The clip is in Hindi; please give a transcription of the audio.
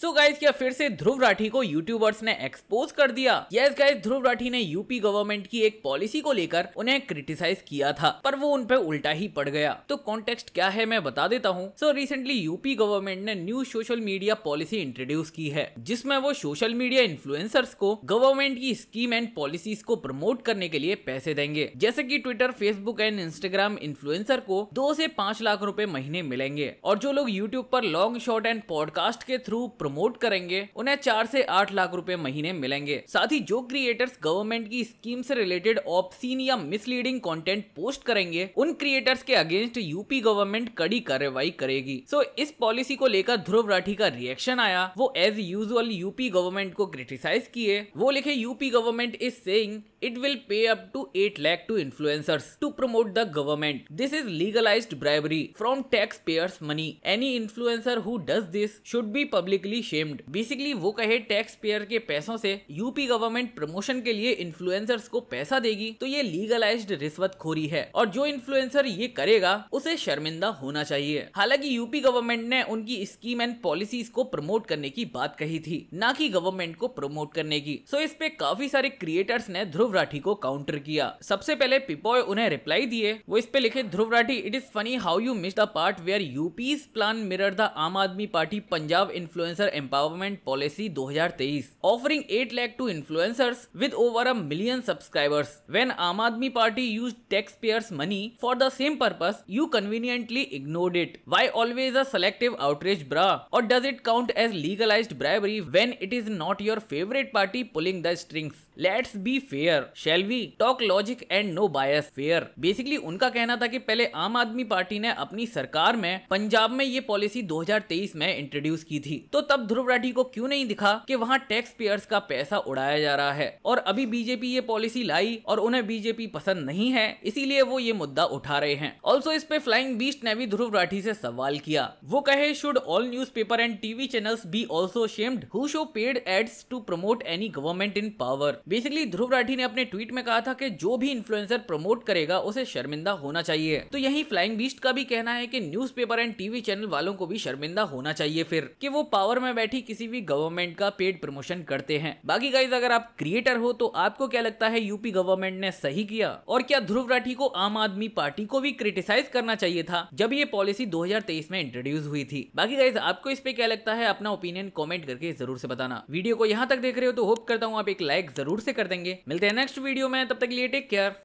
सो गाइस क्या फिर से ध्रुव राठी को यूट्यूबर्स ने एक्सपोज कर दिया यस गाइस ध्रुव राठी ने यूपी गवर्नमेंट की एक पॉलिसी को लेकर उन्हें क्रिटिसाइज किया था पर वो उनपे उल्टा ही पड़ गया तो कॉन्टेक्स्ट क्या है मैं बता देता हूँ सो रिसेंटली यूपी गवर्नमेंट ने new social media policy introduce की है जिसमे वो सोशल मीडिया इन्फ्लुएंसर्स को गवर्नमेंट की स्कीम एंड पॉलिसीज को प्रमोट करने के लिए पैसे देंगे जैसे की Twitter Facebook and Instagram influencer को दो से पांच लाख रूपए महीने मिलेंगे और जो लोग यूट्यूब पर लॉन्ग शॉर्ट एंड पॉडकास्ट के थ्रू प्रमोट करेंगे उन्हें चार से आठ लाख रुपए महीने मिलेंगे साथ ही जो क्रिएटर्स गवर्नमेंट की स्कीम से रिलेटेड ऑप्शीन या मिसलीडिंग कंटेंट पोस्ट करेंगे उन क्रिएटर्स के अगेंस्ट यूपी गवर्नमेंट कड़ी कार्रवाई करेगी सो इस पॉलिसी को लेकर ध्रुव राठी का रिएक्शन आया वो एज यूजल यूपी गवर्नमेंट को क्रिटिसाइज किए वो लिखे UP government is it will pay up to eight lakh to influencers to promote the government this is is bribery from tax payers money any influencer who does this should be publicly be shamed basically वो कहे टैक्स पेयर के पैसों से यूपी गवर्नमेंट प्रमोशन के लिए इन्फ्लुएंसर्स को पैसा देगी तो ये लीगलाइज रिश्वत खोरी है और जो इन्फ्लुएंसर ये करेगा उसे शर्मिंदा होना चाहिए हालांकि यूपी गवर्नमेंट ने उनकी स्कीम एंड पॉलिसीज को प्रमोट करने की बात कही थी न की गवर्नमेंट को प्रमोट करने की सो इस पे काफी सारे क्रिएटर्स ने ध्रुव राठी को काउंटर किया सबसे पहले पिपॉय उन्हें रिप्लाई दिए वो इस पे लिखे Dhruv Rathee it is funny how you miss the part where UP's plan mirror the Aam Aadmi party Punjab influencer influencer empowerment policy 2023 offering 8 lakh to influencers with over a million subscribers when Aam Aadmi party use tax payers money for the same purpose you conveniently ignored it why always a selective outreach bro और does it count as legalise bribery when it is not your favourite party pulling the string let's be fair shall we talk logic and no bias fair basically उनका कहना था की पहले आम आदमी पार्टी ने अपनी सरकार में पंजाब में ये पॉलिसी 2023 में इंट्रोड्यूस की थी तो तब तब ध्रुव राठी को क्यों नहीं दिखा कि वहाँ टैक्स पेयर्स का पैसा उड़ाया जा रहा है और अभी बीजेपी ये पॉलिसी लाई और उन्हें बीजेपी पसंद नहीं है इसीलिए वो ये मुद्दा उठा रहे हैं ऑल्सो इस पे फ्लाइंग बीस्ट ने भी ध्रुव राठी से सवाल किया वो कहे should all newspaper and TV channel be also shamed who show paid ads to promote any government in power basically Dhruv Rathee ने अपने ट्वीट में कहा था कि जो भी इन्फ्लुएंसर प्रमोट करेगा उसे शर्मिंदा होना चाहिए तो यही फ्लाइंग बीस्ट का भी कहना है कि न्यूज़पेपर एंड टीवी चैनल वालों को भी शर्मिंदा होना चाहिए फिर कि वो पावर में में बैठी किसी भी गवर्नमेंट का पेड प्रमोशन करते हैं बाकी गाइज अगर आप क्रिएटर हो तो आपको क्या लगता है यूपी गवर्नमेंट ने सही किया और क्या ध्रुव राठी को आम आदमी पार्टी को भी क्रिटिसाइज करना चाहिए था जब ये पॉलिसी 2023 में इंट्रोड्यूस हुई थी बाकी गाइज आपको इस पे क्या लगता है अपना ओपिनियन कॉमेंट करके जरूर से बताना वीडियो को यहाँ तक देख रहे हो तो होप करता हूँ आप एक लाइक जरूर से कर देंगे मिलते हैं नेक्स्ट वीडियो में तब तक लिए टेक केयर